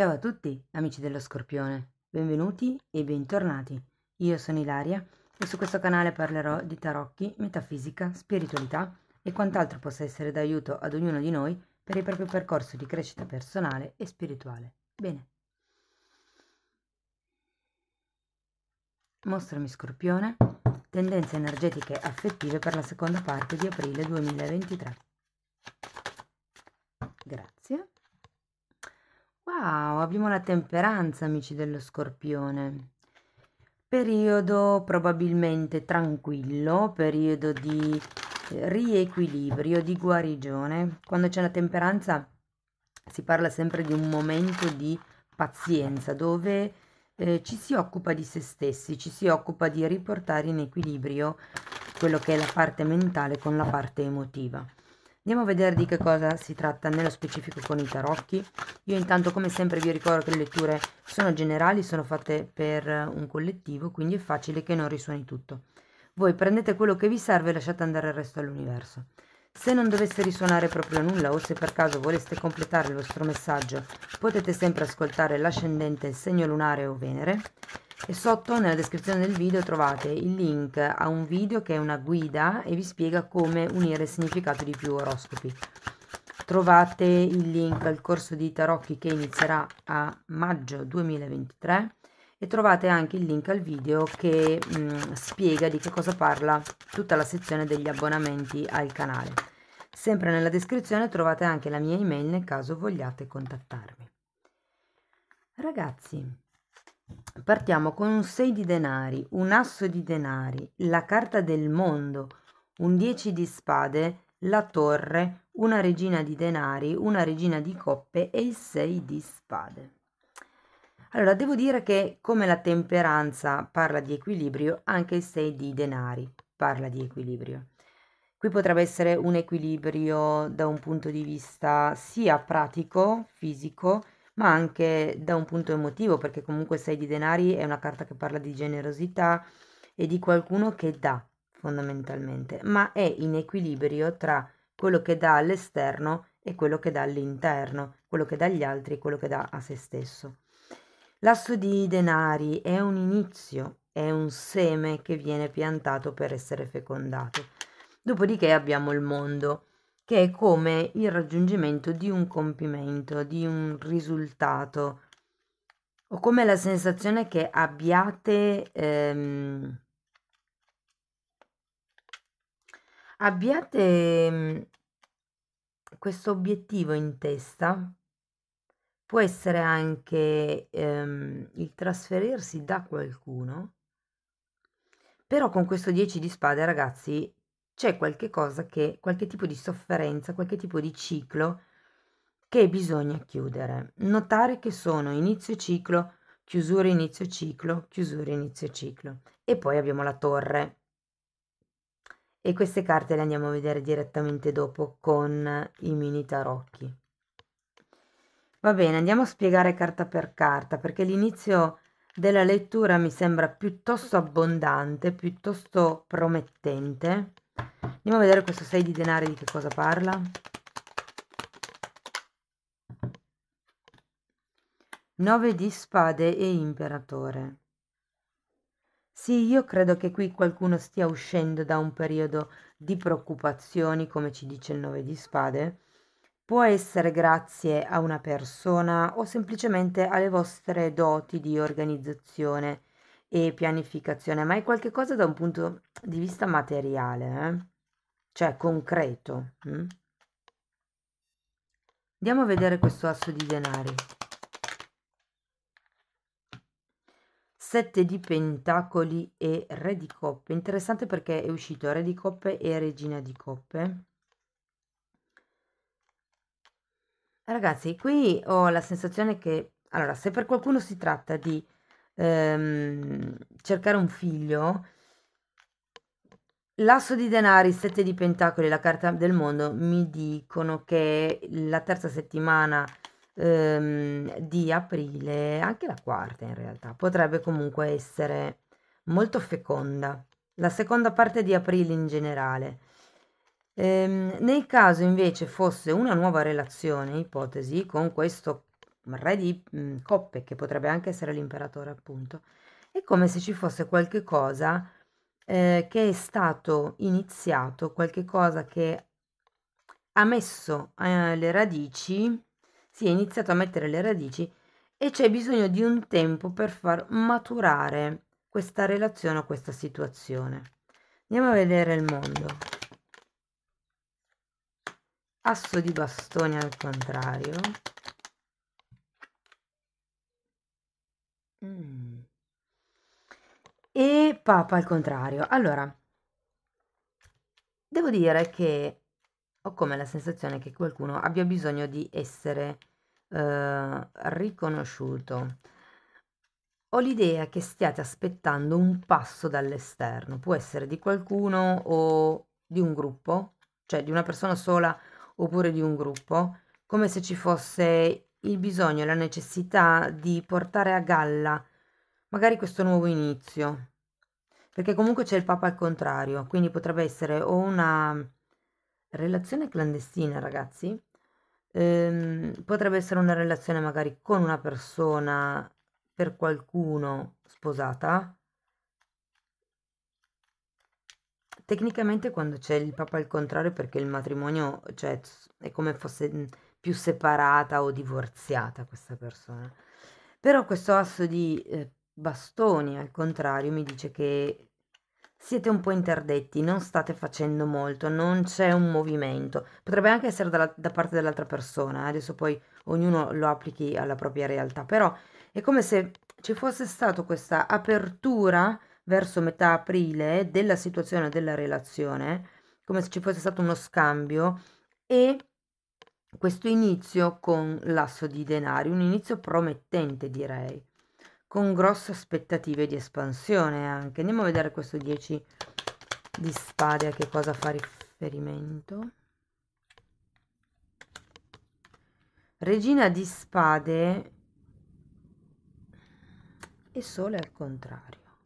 Ciao a tutti amici dello Scorpione, benvenuti e bentornati. Io sono Ilaria e su questo canale parlerò di tarocchi, metafisica, spiritualità e quant'altro possa essere d'aiuto ad ognuno di noi per il proprio percorso di crescita personale e spirituale. Bene. Mostrami Scorpione, tendenze energetiche affettive per la seconda parte di aprile 2023. Grazie. Wow, abbiamo la temperanza, amici dello Scorpione. Periodo probabilmente tranquillo, periodo di eh, riequilibrio, di guarigione. Quando c'è la temperanza si parla sempre di un momento di pazienza dove eh, ci si occupa di se stessi, ci si occupa di riportare in equilibrio quello che è la parte mentale con la parte emotiva. Andiamo a vedere di che cosa si tratta nello specifico con i tarocchi. Io intanto come sempre vi ricordo che le letture sono generali, sono fatte per un collettivo, quindi è facile che non risuoni tutto. Voi prendete quello che vi serve e lasciate andare il resto all'universo. Se non dovesse risuonare proprio nulla o se per caso voleste completare il vostro messaggio, potete sempre ascoltare l'ascendente, il segno lunare o Venere e sotto nella descrizione del video trovate il link a un video che è una guida e vi spiega come unire il significato di più oroscopi. Trovate il link al corso di tarocchi che inizierà a maggio 2023 e trovate anche il link al video che mh, mm, spiega di che cosa parla tutta la sezione degli abbonamenti al canale. Sempre nella descrizione trovate anche la mia email nel caso vogliate contattarmi. Ragazzi, Partiamo con un 6 di denari, un asso di denari, la carta del mondo, un 10 di spade, la torre, una regina di denari, una regina di coppe e il 6 di spade. Allora, devo dire che come la temperanza parla di equilibrio, anche il 6 di denari parla di equilibrio. Qui potrebbe essere un equilibrio da un punto di vista sia pratico, fisico, ma anche da un punto emotivo, perché comunque Sei di denari è una carta che parla di generosità e di qualcuno che dà fondamentalmente, ma è in equilibrio tra quello che dà all'esterno e quello che dà all'interno, quello che dà agli altri e quello che dà a se stesso. L'asso di denari è un inizio, è un seme che viene piantato per essere fecondato. Dopodiché abbiamo il mondo che è come il raggiungimento di un compimento, di un risultato, o come la sensazione che abbiate, ehm, abbiate ehm, questo obiettivo in testa, può essere anche ehm, il trasferirsi da qualcuno, però con questo 10 di spade ragazzi c'è qualche cosa che, qualche tipo di sofferenza, qualche tipo di ciclo che bisogna chiudere. Notare che sono inizio ciclo, chiusura inizio ciclo, chiusura inizio ciclo. E poi abbiamo la torre. E queste carte le andiamo a vedere direttamente dopo con i mini tarocchi. Va bene, andiamo a spiegare carta per carta perché l'inizio della lettura mi sembra piuttosto abbondante, piuttosto promettente Andiamo a vedere questo 6 di denari di che cosa parla. Nove di spade e imperatore. Sì, io credo che qui qualcuno stia uscendo da un periodo di preoccupazioni, come ci dice il nove di spade. Può essere grazie a una persona o semplicemente alle vostre doti di organizzazione e pianificazione, ma è qualcosa da un punto di vista materiale, eh? cioè concreto. Hm? Andiamo a vedere questo asso di denari. Sette di pentacoli e re di coppe. Interessante perché è uscito re di coppe e regina di coppe. Ragazzi, qui ho la sensazione che... Allora, se per qualcuno si tratta di ehm, cercare un figlio, l'asso di denari, sette di pentacoli, la carta del mondo mi dicono che la terza settimana ehm, di aprile, anche la quarta in realtà, potrebbe comunque essere molto feconda. La seconda parte di aprile in generale. Ehm, nel caso invece fosse una nuova relazione, ipotesi, con questo re di mh, mhmm, coppe, che potrebbe anche essere l'imperatore appunto, è come se ci fosse qualche cosa eh, che è stato iniziato, qualche cosa che ha messo eh, le radici, si è iniziato a mettere le radici e c'è bisogno di un tempo per far maturare questa relazione o questa situazione. Andiamo a vedere il mondo. Asso di bastoni al contrario. Papa al contrario. Allora, devo dire che ho come la sensazione che qualcuno abbia bisogno di essere eh, riconosciuto. Ho l'idea che stiate aspettando un passo dall'esterno, può essere di qualcuno o di un gruppo, cioè di una persona sola oppure di un gruppo, come se ci fosse il bisogno la necessità di portare a galla magari questo nuovo inizio, perché comunque c'è il Papa al contrario, quindi potrebbe essere o una relazione clandestina, ragazzi, ehm, potrebbe essere una relazione magari con una persona, per qualcuno sposata. Tecnicamente quando c'è il Papa al contrario perché il matrimonio cioè, è come fosse mm, più separata o divorziata questa persona. Però questo asso di eh, Bastoni, al contrario, mi dice che siete un po' interdetti, non state facendo molto, non c'è un movimento. Potrebbe anche essere dalla, da parte dell'altra persona, eh, adesso poi ognuno lo applichi alla propria realtà, però è come se ci fosse stata questa apertura verso metà aprile della situazione della relazione, come se ci fosse stato uno scambio e questo inizio con l'asso di denari, un inizio promettente direi con grosse aspettative di espansione anche. Andiamo a vedere questo 10 di spade a che cosa fa riferimento. Regina di spade e sole al contrario.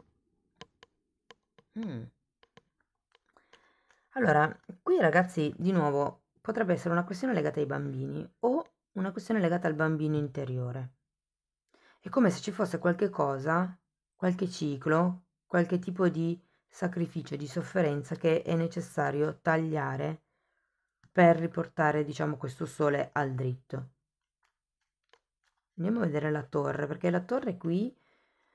Mm. Allora, qui ragazzi, di nuovo, potrebbe essere una questione legata ai bambini o una questione legata al bambino interiore. È come se ci fosse qualche cosa, qualche ciclo, qualche tipo di sacrificio, di sofferenza che è necessario tagliare per riportare, diciamo, questo sole al dritto. Andiamo a vedere la torre, perché la torre qui,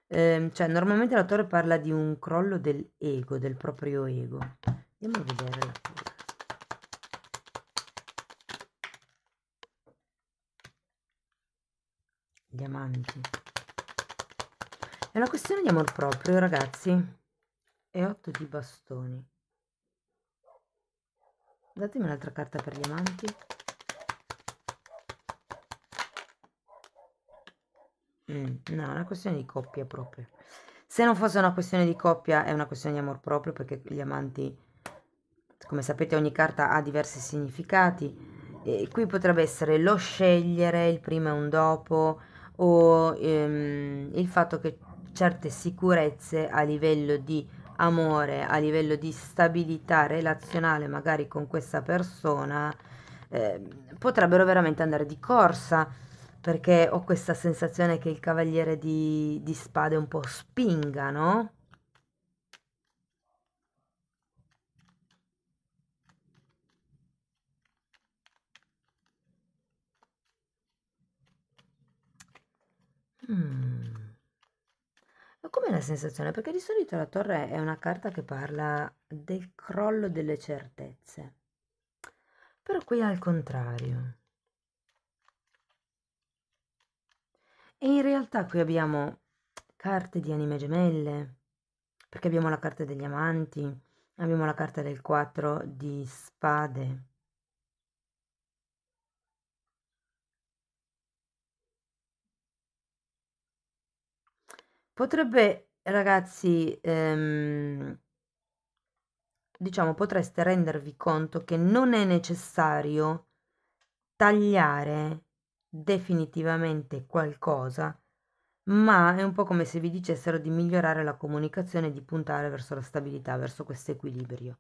ehm, cioè normalmente la torre parla di un crollo del ego, del proprio ego. Andiamo a vedere la torre. diamanti è una questione di amor proprio ragazzi e 8 di bastoni datemi un'altra carta per diamanti mm, no è una questione di coppia proprio se non fosse una questione di coppia è una questione di amor proprio perché gli amanti come sapete ogni carta ha diversi significati e qui potrebbe essere lo scegliere il prima e un dopo o ehm, il fatto che certe sicurezze a livello di amore, a livello di stabilità relazionale magari con questa persona, eh, potrebbero veramente andare di corsa perché ho questa sensazione che il cavaliere di, di spade un po' spinga, no? Mm. Ma com'è la sensazione? Perché di solito la torre è una carta che parla del crollo delle certezze. Però qui è al contrario. E in realtà qui abbiamo carte di anime gemelle, perché abbiamo la carta degli amanti, abbiamo la carta del 4 di spade Potrebbe, ragazzi, ehm, diciamo, potreste rendervi conto che non è necessario tagliare definitivamente qualcosa, ma è un po' come se vi dicessero di migliorare la comunicazione, di puntare verso la stabilità, verso questo equilibrio.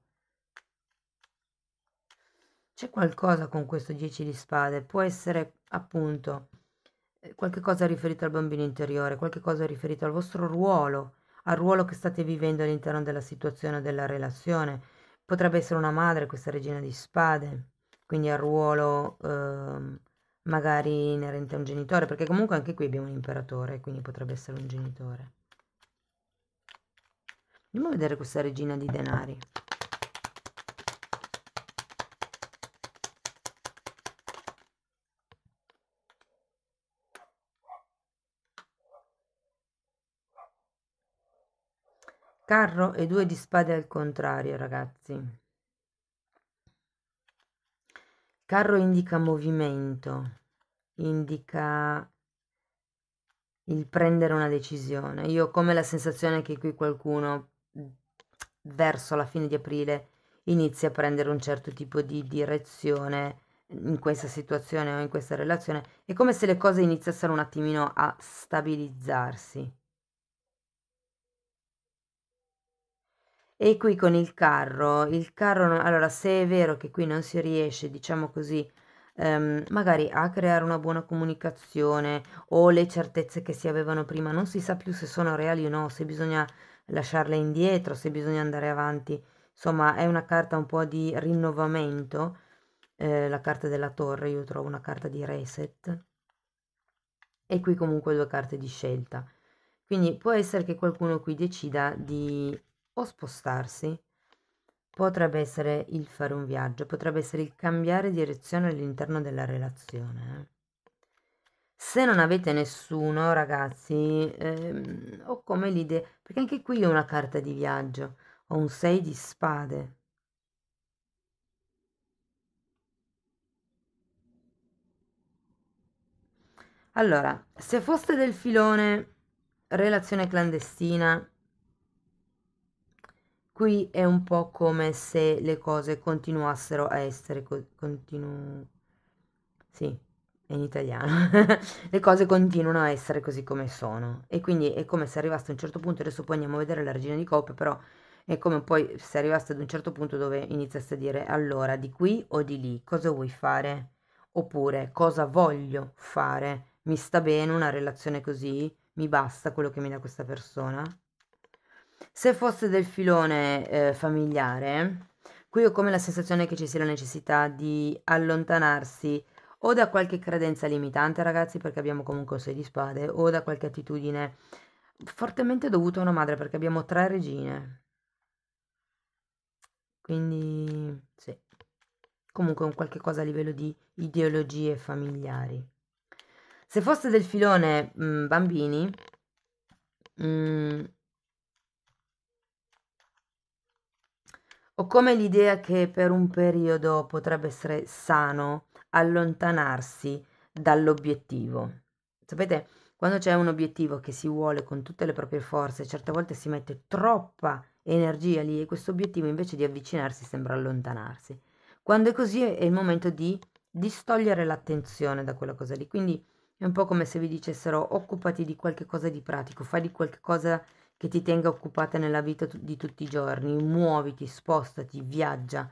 C'è qualcosa con questo 10 di spade, può essere appunto eh, qualche cosa riferito al bambino interiore, qualche cosa riferito al vostro ruolo, al ruolo che state vivendo all'interno della situazione o della relazione. Potrebbe essere una madre, questa regina di spade, quindi al ruolo eh, magari inerente a un genitore, perché comunque anche qui abbiamo un imperatore, quindi potrebbe essere un genitore. Andiamo a vedere questa regina di denari. carro e due di spade al contrario, ragazzi. Carro indica movimento, indica il prendere una decisione. Io ho come la sensazione che qui qualcuno verso la fine di aprile inizia a prendere un certo tipo di direzione in questa situazione o in questa relazione. È come se le cose iniziassero un attimino a stabilizzarsi. E qui con il carro, il carro, non- allora se è vero che qui non si riesce, diciamo così, ehm, magari a creare una buona comunicazione o le certezze che si avevano prima, non si sa più se sono reali o no, se bisogna lasciarle indietro, se bisogna andare avanti. Insomma, è una carta un po' di rinnovamento, eh, la carta della torre, io trovo una carta di reset. E qui comunque due carte di scelta. Quindi può essere che qualcuno qui decida di o spostarsi. Potrebbe essere il fare un viaggio, potrebbe essere il cambiare direzione all'interno della relazione. Eh. Se non avete nessuno, ragazzi, ehm, ho come l'idea, perché anche qui ho una carta di viaggio, ho un 6 di spade. Allora, se foste del filone relazione clandestina, Qui è un po' come se le cose continuassero a essere co- continu... Sì, in italiano. le cose continuano a essere così come sono. E quindi è come se arrivasse a un certo punto, adesso poi andiamo a vedere la regina di coppe, però è come poi se arrivasse ad un certo punto dove iniziaste a dire allora di qui o di lì, cosa vuoi fare? Oppure cosa voglio fare? Mi sta bene una relazione così? Mi basta quello che mi dà questa persona? Se fosse del filone eh, familiare, qui ho come la sensazione che ci sia la necessità di allontanarsi o da qualche credenza limitante, ragazzi, perché abbiamo comunque un 6 di spade, o da qualche attitudine fortemente dovuta a una madre, perché abbiamo tre regine. Quindi, sì. Comunque un qualche cosa a livello di ideologie familiari. Se fosse del filone mh, mm, bambini, mh, mm, Ho come l'idea che per un periodo potrebbe essere sano allontanarsi dall'obiettivo. Sapete, quando c'è un obiettivo che si vuole con tutte le proprie forze, certe volte si mette troppa energia lì e questo obiettivo invece di avvicinarsi sembra allontanarsi. Quando è così è il momento di distogliere l'attenzione da quella cosa lì. Quindi è un po' come se vi dicessero occupati di qualche cosa di pratico, fai di qualche cosa che ti tenga occupata nella vita di tutti i giorni. Muoviti, spostati, viaggia.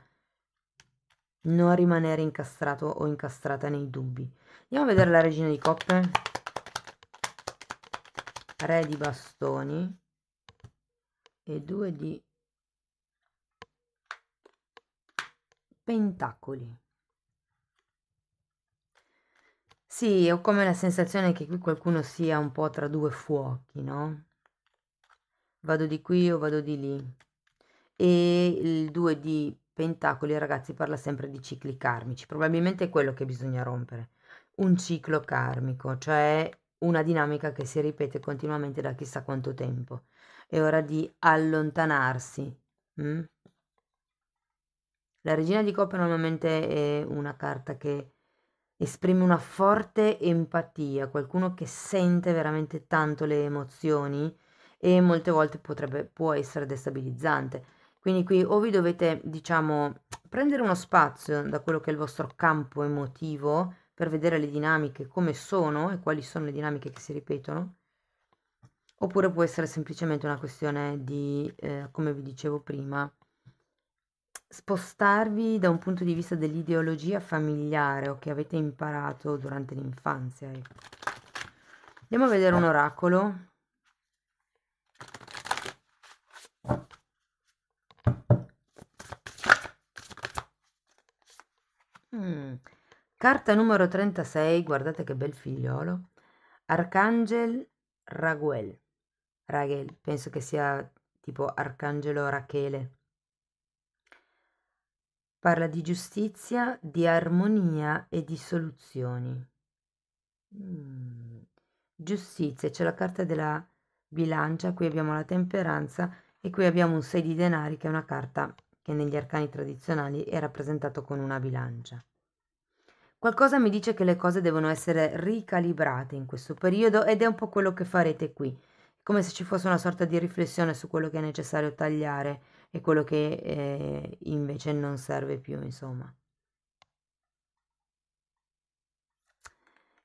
Non rimanere incastrato o incastrata nei dubbi. Andiamo a vedere la regina di coppe. Re di bastoni. E due di pentacoli. Sì, ho come la sensazione che qui qualcuno sia un po' tra due fuochi, no? vado di qui o vado di lì. E il 2 di pentacoli, ragazzi, parla sempre di cicli karmici. Probabilmente è quello che bisogna rompere. Un ciclo karmico, cioè una dinamica che si ripete continuamente da chissà quanto tempo. È ora di allontanarsi. Mm? La regina di coppe normalmente è una carta che esprime una forte empatia, qualcuno che sente veramente tanto le emozioni e molte volte potrebbe, può essere destabilizzante. Quindi qui o vi dovete, diciamo, prendere uno spazio da quello che è il vostro campo emotivo per vedere le dinamiche come sono e quali sono le dinamiche che si ripetono, oppure può essere semplicemente una questione di, eh, come vi dicevo prima, spostarvi da un punto di vista dell'ideologia familiare o che avete imparato durante l'infanzia. Ecco. Andiamo a vedere un oracolo Mm. Carta numero 36, guardate che bel figliolo. Arcangel Raguel. Raguel, penso che sia tipo Arcangelo Rachele. Parla di giustizia, di armonia e di soluzioni. Mm. Giustizia, c'è la carta della bilancia, qui abbiamo la temperanza e qui abbiamo un 6 di denari che è una carta che negli arcani tradizionali è rappresentato con una bilancia. Qualcosa mi dice che le cose devono essere ricalibrate in questo periodo ed è un po' quello che farete qui, come se ci fosse una sorta di riflessione su quello che è necessario tagliare e quello che eh, invece non serve più, insomma.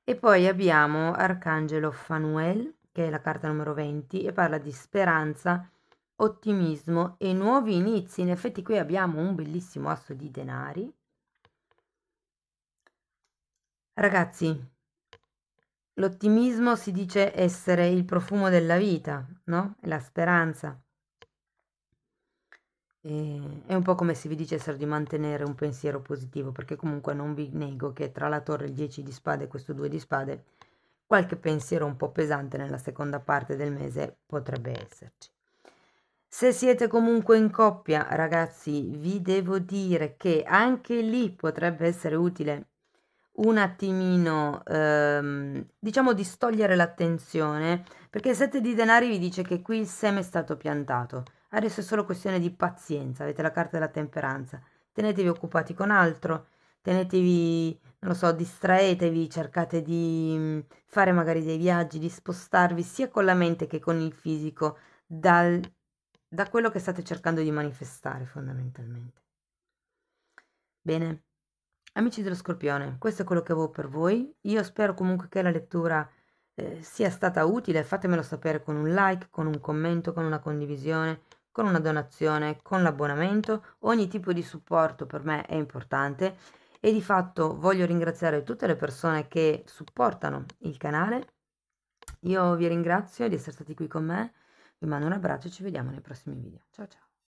E poi abbiamo Arcangelo Fanuel, che è la carta numero 20, e parla di speranza, ottimismo e nuovi inizi. In effetti qui abbiamo un bellissimo asso di denari Ragazzi, l'ottimismo si dice essere il profumo della vita, no? È la speranza. E è un po' come se vi dicessero di mantenere un pensiero positivo, perché comunque non vi nego che tra la torre il 10 di spade e questo 2 di spade, qualche pensiero un po' pesante nella seconda parte del mese potrebbe esserci. Se siete comunque in coppia, ragazzi, vi devo dire che anche lì potrebbe essere utile un attimino, ehm, diciamo, stogliere l'attenzione, perché il 7 di denari vi dice che qui il seme è stato piantato. Adesso è solo questione di pazienza, avete la carta della temperanza. Tenetevi occupati con altro, tenetevi, non lo so, distraetevi, cercate di mm, fare magari dei viaggi, di spostarvi sia con la mente che con il fisico dal, da quello che state cercando di manifestare fondamentalmente. Bene. Amici dello Scorpione, questo è quello che avevo per voi. Io spero comunque che la lettura eh, sia stata utile. Fatemelo sapere con un like, con un commento, con una condivisione, con una donazione, con l'abbonamento. Ogni tipo di supporto per me è importante e di fatto voglio ringraziare tutte le persone che supportano il canale. Io vi ringrazio di essere stati qui con me. Vi mando un abbraccio e ci vediamo nei prossimi video. Ciao ciao.